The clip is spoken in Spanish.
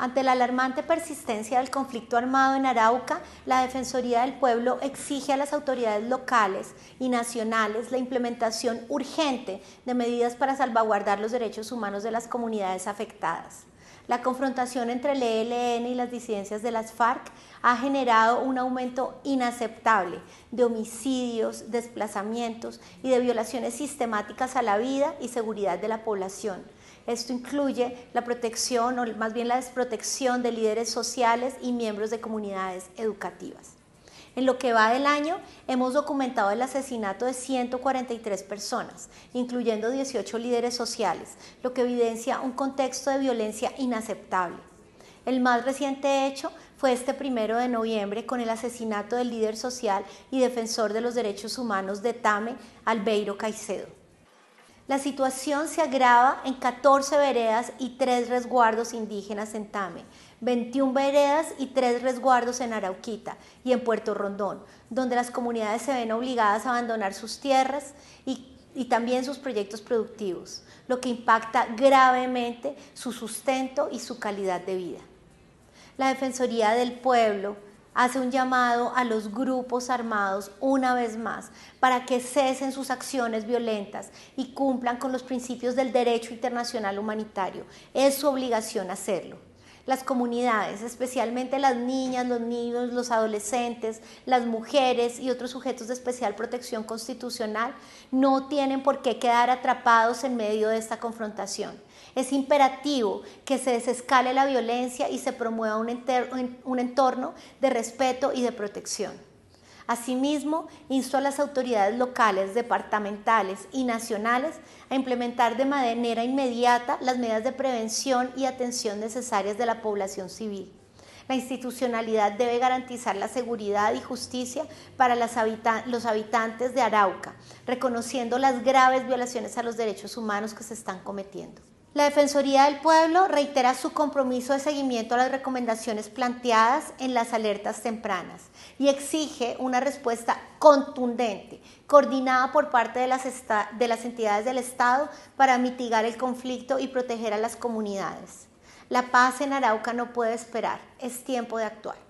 Ante la alarmante persistencia del conflicto armado en Arauca, la Defensoría del Pueblo exige a las autoridades locales y nacionales la implementación urgente de medidas para salvaguardar los derechos humanos de las comunidades afectadas. La confrontación entre el ELN y las disidencias de las FARC ha generado un aumento inaceptable de homicidios, desplazamientos y de violaciones sistemáticas a la vida y seguridad de la población esto incluye la protección o más bien la desprotección de líderes sociales y miembros de comunidades educativas. En lo que va del año, hemos documentado el asesinato de 143 personas, incluyendo 18 líderes sociales, lo que evidencia un contexto de violencia inaceptable. El más reciente hecho fue este primero de noviembre con el asesinato del líder social y defensor de los derechos humanos de Tame, Albeiro Caicedo. La situación se agrava en 14 veredas y 3 resguardos indígenas en Tame, 21 veredas y 3 resguardos en Arauquita y en Puerto Rondón, donde las comunidades se ven obligadas a abandonar sus tierras y, y también sus proyectos productivos, lo que impacta gravemente su sustento y su calidad de vida. La Defensoría del Pueblo hace un llamado a los grupos armados una vez más para que cesen sus acciones violentas y cumplan con los principios del derecho internacional humanitario. Es su obligación hacerlo las comunidades, especialmente las niñas, los niños, los adolescentes, las mujeres y otros sujetos de especial protección constitucional, no tienen por qué quedar atrapados en medio de esta confrontación. Es imperativo que se desescale la violencia y se promueva un, entorno de respeto y de protección. Asimismo, insto a las autoridades locales, departamentales y nacionales a implementar de manera inmediata las medidas de prevención y atención necesarias de la población civil. La institucionalidad debe garantizar la seguridad y justicia para los habitantes de Arauca, reconociendo las graves violaciones a los derechos humanos que se están cometiendo. La Defensoría del Pueblo reitera su compromiso de seguimiento a las recomendaciones planteadas en las alertas tempranas y exige una respuesta contundente, coordinada por parte de las, de las entidades del Estado para mitigar el conflicto y proteger a las comunidades. La paz en Arauca no puede esperar, es tiempo de actuar.